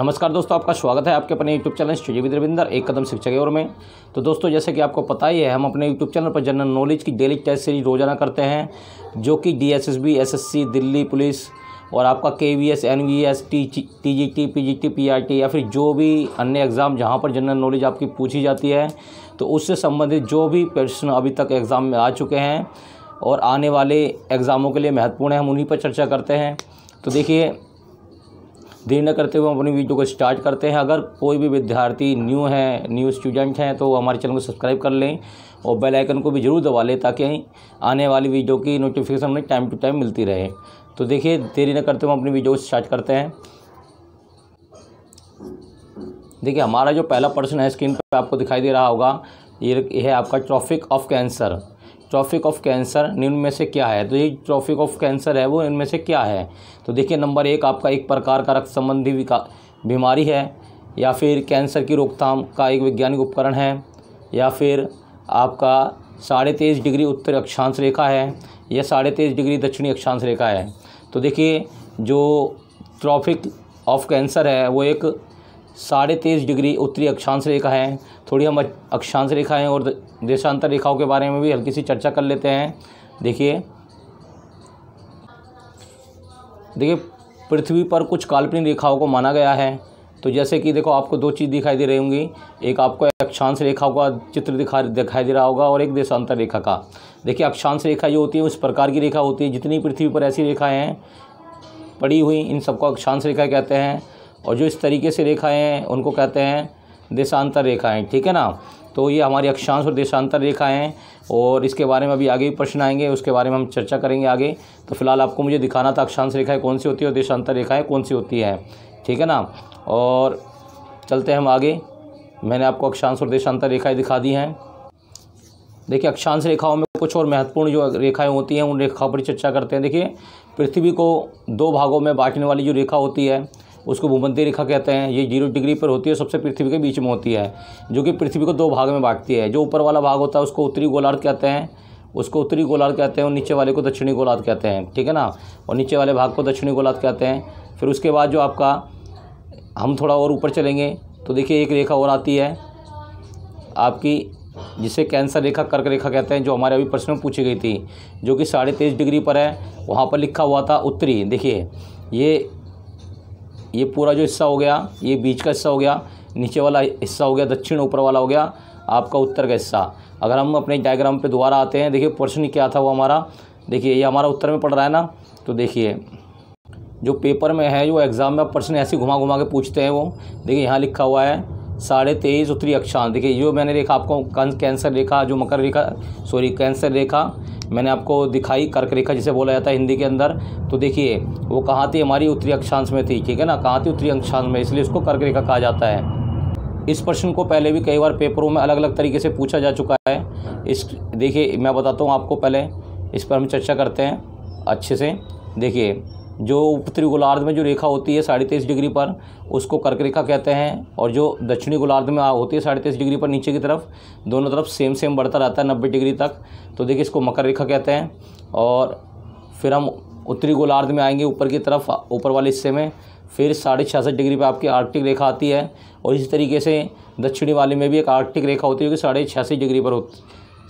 नमस्कार दोस्तों आपका स्वागत है आपके अपने YouTube channel studio with Ravinder एक कदम शिक्षा के ओर में तो दोस्तों जैसे कि आपको पता ही है हम अपने यूट्यूब चैनल पर जनरल नॉलेज की डेली टेस्ट सीरीज रोजाना करते हैं जो कि डीएसएसबी एसएससी दिल्ली पुलिस और आपका K V S N V S T T G T P G T P R T या फिर जो भी अन्य एग्ज़ाम जहाँ पर जनरल नॉलेज आपकी पूछी जाती है तो उससे संबंधित जो भी प्रश्न अभी तक एग्ज़ाम में आ चुके हैं और आने वाले एग्ज़ामों के लिए महत्वपूर्ण है हम उन्हीं पर चर्चा करते हैं तो देखिए देर न करते हुए हम अपनी वीडियो को स्टार्ट करते हैं अगर कोई भी विद्यार्थी न्यू है न्यू स्टूडेंट हैं तो हमारे चैनल को सब्सक्राइब कर लें और बेल आइकन को भी ज़रूर दबा लें ताकि आने वाली वीडियो की नोटिफिकेशन हमें टाइम टू टाइम मिलती रहे तो देखिए देरी न करते हुए हम अपनी वीडियो को स्टार्ट करते हैं देखिए हमारा जो पहला पर्सन है स्क्रीन पर आपको दिखाई दे रहा होगा ये है आपका tropic of cancer tropic of cancer में से क्या है तो ये ट्रॉफिक ऑफ कैंसर है वो इनमें से क्या है तो देखिए नंबर एक आपका एक प्रकार का रक्त संबंधी बीमारी है या फिर कैंसर की रोकथाम का एक वैज्ञानिक उपकरण है या फिर आपका साढ़े तेईस डिग्री उत्तर अक्षांश रेखा है या साढ़े तेईस डिग्री दक्षिणी अक्षांश रेखा है तो देखिए जो ट्रॉफिक ऑफ कैंसर है वो एक साढ़े तेईस डिग्री उत्तरी अक्षांश रेखा है थोड़ी हम अक्षांश रेखाएँ और देशांतर रेखाओं के बारे में भी हल्की सी चर्चा कर लेते हैं देखिए देखिए पृथ्वी पर कुछ काल्पनिक रेखाओं को माना गया है तो जैसे कि देखो आपको दो चीज़ दिखाई दे रही होंगी एक आपको अक्षांश रेखा का चित्र दिखा दिखाई दे रहा होगा और एक देशांतर रेखा का देखिए अक्षांश रेखा जो होती है उस प्रकार की रेखा होती है जितनी पृथ्वी पर ऐसी रेखाएँ हैं पड़ी हुई इन सबको अक्षांश रेखा कहते हैं और जो इस तरीके से रेखाएँ हैं उनको कहते हैं देशांतर रेखाएँ ठीक है ना तो ये हमारी अक्षांश और देशांतर रेखाएँ हैं और इसके बारे में अभी आगे भी प्रश्न आएंगे उसके बारे में हम चर्चा करेंगे आगे तो फिलहाल आपको मुझे दिखाना था अक्षांश रेखाएँ कौन सी होती है और देशांतर रेखाएँ कौन सी होती हैं ठीक है ना और चलते हैं हम आगे मैंने आपको अक्षांश और देशांतर रेखाएँ दिखा दी हैं देखिए अक्षांश रेखाओं में कुछ और महत्वपूर्ण जो रेखाएं होती हैं उन रेखाओं पर चर्चा करते हैं देखिए पृथ्वी को दो भागों में बांटने वाली जो रेखा होती है उसको भूमध्य रेखा कहते हैं ये जीरो डिग्री पर होती है सबसे पृथ्वी के बीच में होती है जो कि पृथ्वी को दो भाग में बांटती है जो ऊपर वाला भाग होता है उसको उत्तरी गोलार्ध कहते हैं उसको उत्तरी गोलार्ध कहते हैं और नीचे वाले को दक्षिणी गोलार्ध कहते हैं ठीक है ना और नीचे वाले भाग को दक्षिणी गोलार्ध कहते हैं फिर उसके बाद जो आपका हम थोड़ा और ऊपर चलेंगे तो देखिए एक रेखा और आती है आपकी जिसे कैंसर रेखा कर्क रेखा कहते हैं जो हमारे अभी प्रश्न में पूछी गई थी जो कि साढ़े तेईस डिग्री पर है वहाँ पर लिखा हुआ था उत्तरी देखिए ये ये पूरा जो हिस्सा हो गया ये बीच का हिस्सा हो गया नीचे वाला हिस्सा हो गया दक्षिण ऊपर वाला हो गया आपका उत्तर का हिस्सा अगर हम अपने डायग्राम पे दोबारा आते हैं देखिए प्रश्न क्या था वो हमारा देखिए ये हमारा उत्तर में पड़ रहा है ना तो देखिए जो पेपर में है जो एग्ज़ाम में प्रश्न ऐसे घुमा घुमा के पूछते हैं वो देखिए यहाँ लिखा हुआ है साढ़े तेईस उत्तरी अक्षांश देखिए जो मैंने देखा आपको कैंसर रेखा जो मकर रेखा सॉरी कैंसर रेखा मैंने आपको दिखाई कर्क रेखा जिसे बोला जाता है हिंदी के अंदर तो देखिए वो कहाँ थी हमारी उत्तरी अक्षांश में थी ठीक है ना कहाँ थी उत्तरी अक्षांश में इसलिए उसको कर्क रेखा कहा जाता है इस प्रश्न को पहले भी कई बार पेपरों में अलग अलग तरीके से पूछा जा चुका है इस देखिए मैं बताता हूँ आपको पहले इस पर हम चर्चा करते हैं अच्छे से देखिए जो उत्तरी गोलार्ध में जो रेखा होती है साढ़े तेईस डिग्री पर उसको कर्क रेखा कहते हैं और जो दक्षिणी गोलार्ध में होती है साढ़े तेईस डिग्री पर नीचे की तरफ दोनों तरफ सेम सेम बढ़ता रहता है नब्बे डिग्री तक तो देखिए इसको मकर रेखा कहते हैं और फिर हम उत्तरी गोलार्ध में आएंगे ऊपर की तरफ ऊपर वाले हिस्से में फिर साढ़े छियासठ डिग्री पर आपकी आर्कटिक रेखा आती है और इसी तरीके से दक्षिणी वाले में भी एक आर्कटिक रेखा होती है जो कि साढ़े छियासी डिग्री पर होती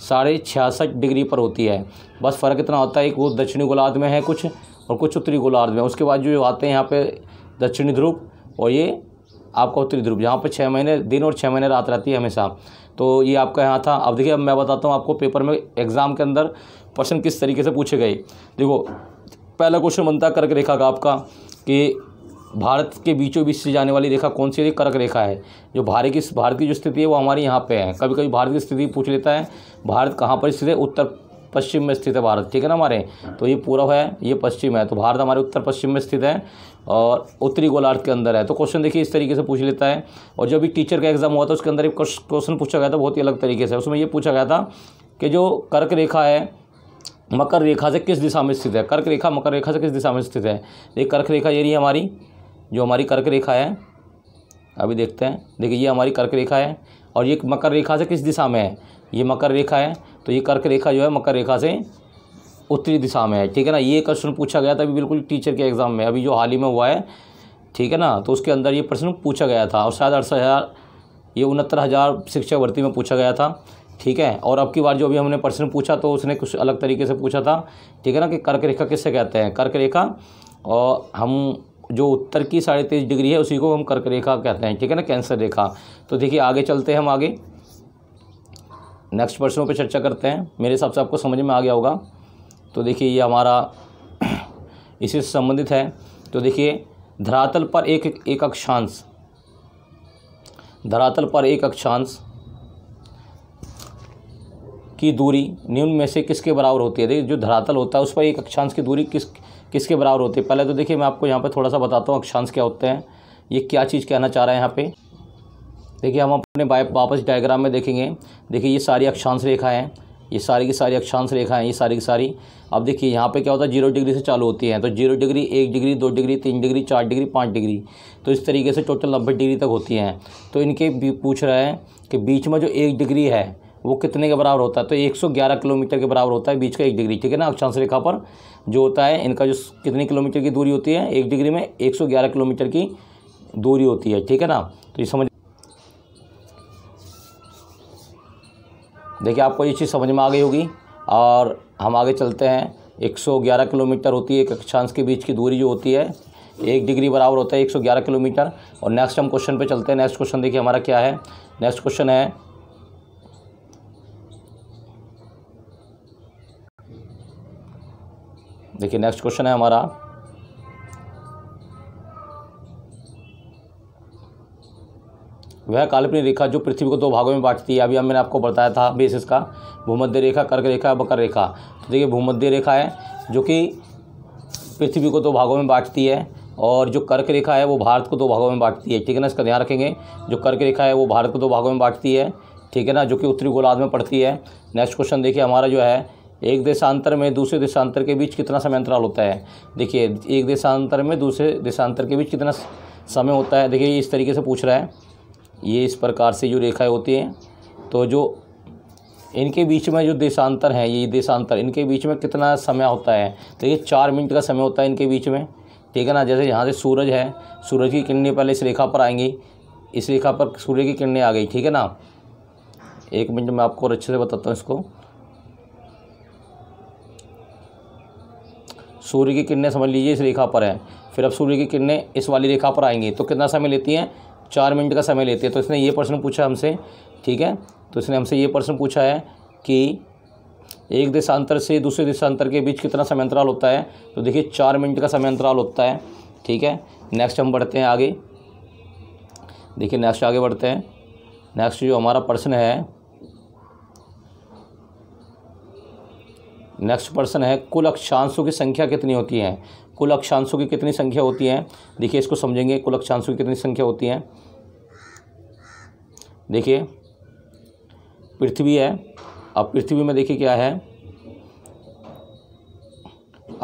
साढ़े छियासठ डिग्री पर होती है बस फ़र्क इतना होता है कि वो दक्षिणी गोलार्ध में है कुछ और कुछ उत्तरी गोलार्ध में उसके बाद जो आते हैं यहाँ पे दक्षिणी ध्रुव और ये आपका उत्तरी ध्रुव यहाँ पर छः महीने दिन और छः महीने रात रहती है हमेशा तो ये आपका यहाँ था अब देखिए अब मैं बताता हूँ आपको पेपर में एग्ज़ाम के अंदर प्रश्न किस तरीके से पूछे गए देखो पहला क्वेश्चन बनता कर्क रेखा का आपका कि भारत के बीचों बीच से जाने वाली रेखा कौन सी है कर्क रेखा है जो भारत की भारत की जो स्थिति है वो हमारे यहाँ पे है कभी कभी भारत की स्थिति पूछ लेता है भारत कहाँ पर स्थित है उत्तर पश्चिम में स्थित है भारत ठीक है ना हमारे हाँ। तो ये पूर्व है ये पश्चिम है तो भारत हमारे उत्तर पश्चिम में स्थित है और उत्तरी गोलार्ध के अंदर है तो क्वेश्चन देखिए इस तरीके से पूछ लेता है और जो भी टीचर का एग्जाम हुआ था उसके अंदर एक क्वेश्चन पूछा गया था बहुत ही अलग तरीके से उसमें ये पूछा गया था कि जो कर्क रेखा है मकर रेखा से किस दिशा में स्थित है कर्क रेखा मकर रेखा से किस दिशा में स्थित है ये कर्क रेखा ये रही है हमारी जो हमारी कर्क रेखा है अभी देखते हैं देखिए ये हमारी कर्क रेखा है और ये मकर रेखा से किस दिशा में है ये मकर रेखा है तो ये कर्क रेखा जो है मकर रेखा से उत्तरी दिशा में है ठीक है ना ये क्वेश्चन पूछा गया था अभी बिल्कुल टीचर के एग्ज़ाम में अभी जो हाल ही में हुआ है ठीक है ना तो उसके अंदर ये प्रश्न पूछा गया था और शायद अड़सठ हज़ार ये उनहत्तर हज़ार शिक्षक भर्ती में पूछा गया था ठीक है और अब की बार जो अभी हमने प्रश्न पूछा तो उसने कुछ अलग तरीके से पूछा था ठीक है ना कि कर्क रेखा किससे कहते हैं कर्क रेखा और हम जो उत्तर की साढ़े तेईस डिग्री है उसी को हम कर्क रेखा कहते हैं ठीक है ना कैंसर रेखा तो देखिए आगे चलते हैं हम आगे नेक्स्ट प्रश्नों पर चर्चा करते हैं मेरे हिसाब से आपको समझ में आ गया होगा तो देखिए ये हमारा इसी से संबंधित है तो देखिए धरातल पर एक एक अक्षांश धरातल पर एक अक्षांश की दूरी निम्न में से किसके बराबर होती है देखिए जो धरातल होता है उस पर एक अक्षांश की दूरी किस किसके बराबर होती है पहले तो देखिए मैं आपको यहाँ पर थोड़ा सा बताता हूँ अक्षांश क्या होते हैं ये क्या चीज़ कहना चाह रहा है यहाँ पर देखिए हम अपने वापस डायग्राम में देखेंगे देखिए ये सारी अक्षांश रेखा है ये सारी की सारी अक्षांश रेखा है ये सारी की सारी अब देखिए यहाँ पे क्या होता है जीरो डिग्री से चालू होती है तो जीरो डिग्री एक डिग्री दो डिग्री तीन डिग्री चार डिग्री पाँच डिग्री तो इस तरीके से टोटल नब्बे डिग्री तक होती हैं तो इनके पूछ रहा है कि बीच में जो एक डिग्री है वो कितने के बराबर होता है तो 111 किलोमीटर के बराबर होता है बीच का एक डिग्री ठीक है ना अक्षांश रेखा पर जो होता है इनका जो कितने किलोमीटर की दूरी होती है एक डिग्री में 111 किलोमीटर की दूरी होती है ठीक है ना तो ये समझ देखिए आपको ये चीज़ समझ में आ गई होगी और हम आगे चलते हैं 111 किलोमीटर होती है कक्षांश के बीच की दूरी जो होती है एक डिग्री बराबर होता है 111 किलोमीटर और नेक्स्ट हम क्वेश्चन पे चलते हैं नेक्स्ट क्वेश्चन देखिए हमारा क्या है नेक्स्ट क्वेश्चन है देखिए नेक्स्ट क्वेश्चन है हमारा वह काल्पनिक रेखा जो पृथ्वी को दो भागों में बांटती है अभी मैंने आपको बताया था बेसिस का भूमध्य रेखा कर्क रेखा बकर रेखा तो देखिए भूमध्य रेखा है जो कि पृथ्वी को दो भागों में बांटती है और जो कर्क रेखा है वो भारत को दो भागों में बांटती है ठीक है ना इसका ध्यान रखेंगे जो कर्क रेखा है वो भारत को दो भागों में बांटती है ठीक है ना जो कि उत्तरी गोलार्ध में पड़ती है नेक्स्ट क्वेश्चन देखिए हमारा जो है एक देशांतर में दूसरे देशांतर के बीच कितना समय अंतराल होता है देखिए एक देशांतर में दूसरे देशांतर के बीच कितना समय होता है देखिए इस तरीके से पूछ रहा है ये इस प्रकार से जो रेखाएं होती हैं तो जो इनके बीच में जो देशांतर है ये देशांतर इनके बीच में कितना समय होता है तो ये चार मिनट का समय होता है इनके बीच में ठीक है ना जैसे यहाँ से सूरज है सूरज की किरणें पहले इस रेखा पर आएंगी इस रेखा पर सूर्य की किरणें आ गई ठीक है ना एक मिनट मैं आपको और अच्छे से बताता हूँ इसको सूर्य की किरणें समझ लीजिए इस रेखा पर है फिर अब सूर्य की किरणें इस वाली रेखा पर आएंगी तो कितना समय लेती हैं चार मिनट का समय लेते हैं तो इसने ये प्रश्न पूछा हमसे ठीक है तो इसने हमसे ये प्रश्न पूछा है कि एक देशांतर से दूसरे देशांतर के बीच कितना समय अंतराल होता है तो देखिए चार मिनट का समय अंतराल होता है ठीक है नेक्स्ट हम बढ़ते हैं आगे देखिए नेक्स्ट आगे बढ़ते हैं नेक्स्ट जो हमारा प्रश्न है नेक्स्ट प्रश्न है कुल अक्षांशों की संख्या कितनी होती है कुल अक्षांशों की कितनी संख्या होती है देखिए इसको समझेंगे कुल अक्षांशों की कितनी संख्या होती है देखिए पृथ्वी है अब पृथ्वी में देखिए क्या है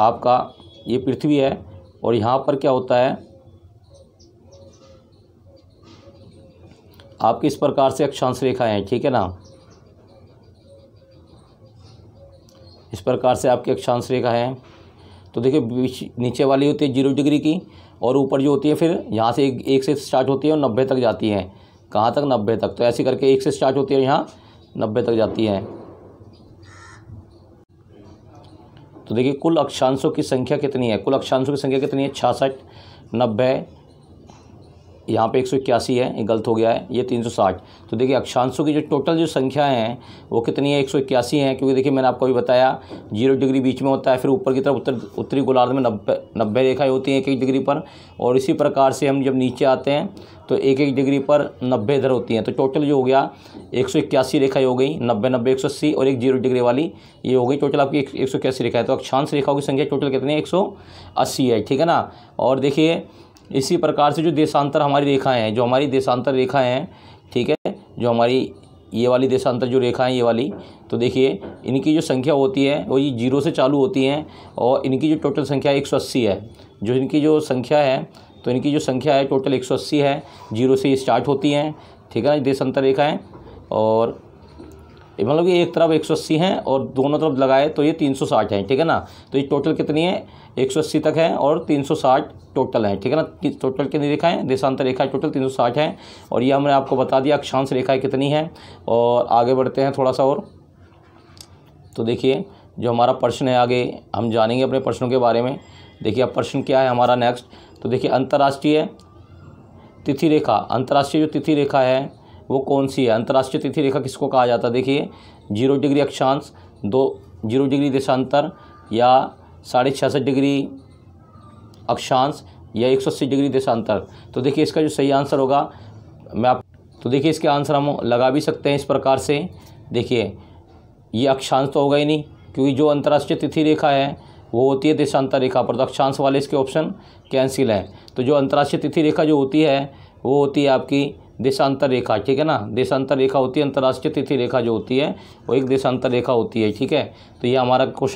आपका ये पृथ्वी है और यहाँ पर क्या होता है आपके इस प्रकार से अक्षांश रेखाएं हैं ठीक है ना इस प्रकार से आपकी अक्षांश रेखा है तो देखिए नीचे वाली होती है जीरो डिग्री की और ऊपर जो होती है फिर यहाँ से एक, एक से स्टार्ट होती है और नब्बे तक जाती है कहाँ तक नब्बे तक तो ऐसे करके एक से स्टार्ट होती है यहाँ नब्बे तक जाती है तो देखिए कुल अक्षांशों की संख्या कितनी है कुल अक्षांशों की संख्या कितनी है छासठ नब्बे यहाँ पे एक सौ इक्यासी है ये गलत हो गया है ये तीन सौ साठ तो देखिए अक्षांशों की जो टोटल जो संख्या है वो कितनी है एक सौ इक्यासी है क्योंकि देखिए मैंने आपको भी बताया जीरो डिग्री बीच में होता है फिर ऊपर की तरफ उत्तर उत्तरी गोलार्ध में नब्बे नब्बे रेखाएँ होती हैं एक एक डिग्री पर और इसी प्रकार से हम जब नीचे आते हैं तो एक एक डिग्री पर नब्बे इधर होती हैं तो टोटल जो हो गया एक सौ इक्यासी रेखाएँ हो गई नब्बे नब्बे एक सौ अस्सी और एक जीरो डिग्री वाली ये हो गई टोटल आपकी एक सौ इक्यासी रेखा है तो अक्षांश रेखाओं की संख्या टोटल कितनी है एक सौ अस्सी है ठीक है ना और देखिए इसी प्रकार से जो देशांतर हमारी रेखाएं हैं जो हमारी देशांतर रेखाएं हैं ठीक है जो हमारी ये वाली देशांतर जो रेखाएं हैं ये वाली तो देखिए इनकी जो संख्या होती है वो ये जीरो से चालू होती हैं और इनकी जो टोटल संख्या एक सौ अस्सी है जो इनकी जो संख्या है तो इनकी जो संख्या है टोटल एक सौ अस्सी है जीरो से ये स्टार्ट होती हैं ठीक है ना देशांतर रेखाएँ और मतलब कि एक तरफ एक सौ अस्सी हैं और दोनों तरफ लगाए तो ये तीन सौ साठ हैं ठीक है ना तो ये टोटल कितनी है एक सौ अस्सी तक है और तीन सौ साठ टोटल हैं ठीक है ना टोटल कितनी रेखाएं देशांतर रेखा टोटल तीन सौ साठ हैं और ये हमने आपको बता दिया अक्षांश रेखाएँ कितनी हैं और आगे बढ़ते हैं थोड़ा सा और तो देखिए जो हमारा प्रश्न है आगे हम जानेंगे अपने प्रश्नों के बारे में देखिए अब प्रश्न क्या है हमारा नेक्स्ट तो देखिए अंतर्राष्ट्रीय तिथि रेखा अंतर्राष्ट्रीय जो तिथि रेखा है वो कौन सी है अंतर्राष्ट्रीय तिथि रेखा किसको कहा जाता है देखिए जीरो डिग्री अक्षांश दो जीरो डिग्री देशांतर या साढ़े छियासठ डिग्री अक्षांश या एक सौ अस्सी डिग्री देशांतर तो देखिए इसका जो सही आंसर होगा मैं आप तो देखिए इसके आंसर हम लगा भी सकते हैं इस प्रकार से देखिए ये अक्षांश तो होगा ही नहीं क्योंकि जो अंतर्राष्ट्रीय तिथि रेखा है वो होती है देशांतर रेखा पर तो अक्षांश वाले इसके ऑप्शन कैंसिल हैं तो जो अंतर्राष्ट्रीय तिथि रेखा जो होती है वो होती है आपकी देशांतर रेखा ठीक है ना देशांतर रेखा होती है अंतर्राष्ट्रीय तिथि रेखा जो होती है वो एक देशांतर रेखा होती है ठीक है तो ये हमारा क्वेश्चन